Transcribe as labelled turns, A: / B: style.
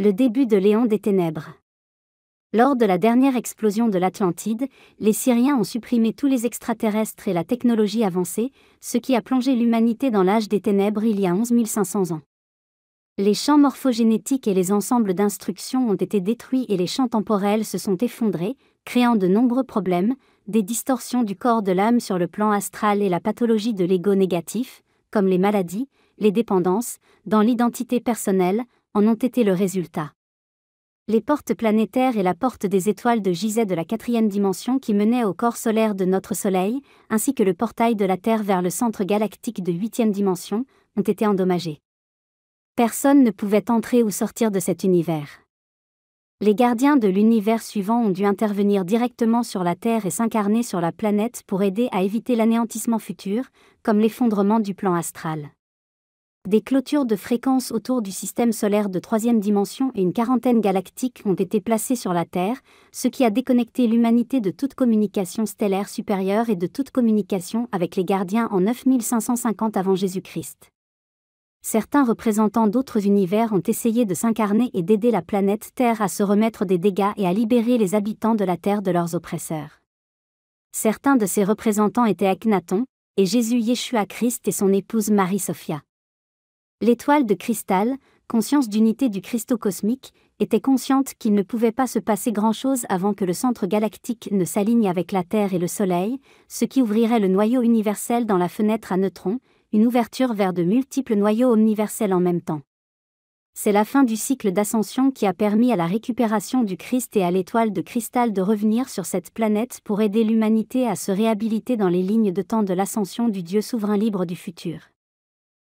A: Le début de Léon des Ténèbres. Lors de la dernière explosion de l'Atlantide, les Syriens ont supprimé tous les extraterrestres et la technologie avancée, ce qui a plongé l'humanité dans l'âge des ténèbres il y a 11 500 ans. Les champs morphogénétiques et les ensembles d'instructions ont été détruits et les champs temporels se sont effondrés, créant de nombreux problèmes, des distorsions du corps de l'âme sur le plan astral et la pathologie de l'ego négatif, comme les maladies, les dépendances, dans l'identité personnelle, en ont été le résultat. Les portes planétaires et la porte des étoiles de Gizet de la quatrième dimension qui menait au corps solaire de notre Soleil, ainsi que le portail de la Terre vers le centre galactique de huitième dimension, ont été endommagés. Personne ne pouvait entrer ou sortir de cet univers. Les gardiens de l'univers suivant ont dû intervenir directement sur la Terre et s'incarner sur la planète pour aider à éviter l'anéantissement futur, comme l'effondrement du plan astral. Des clôtures de fréquences autour du système solaire de troisième dimension et une quarantaine galactiques ont été placées sur la Terre, ce qui a déconnecté l'humanité de toute communication stellaire supérieure et de toute communication avec les gardiens en 9550 avant Jésus-Christ. Certains représentants d'autres univers ont essayé de s'incarner et d'aider la planète Terre à se remettre des dégâts et à libérer les habitants de la Terre de leurs oppresseurs. Certains de ces représentants étaient Akhenaton, et Jésus Yeshua Christ et son épouse Marie Sophia. L'étoile de cristal, conscience d'unité du cristaux cosmique, était consciente qu'il ne pouvait pas se passer grand-chose avant que le centre galactique ne s'aligne avec la Terre et le Soleil, ce qui ouvrirait le noyau universel dans la fenêtre à neutrons, une ouverture vers de multiples noyaux universels en même temps. C'est la fin du cycle d'ascension qui a permis à la récupération du Christ et à l'étoile de cristal de revenir sur cette planète pour aider l'humanité à se réhabiliter dans les lignes de temps de l'ascension du Dieu souverain libre du futur.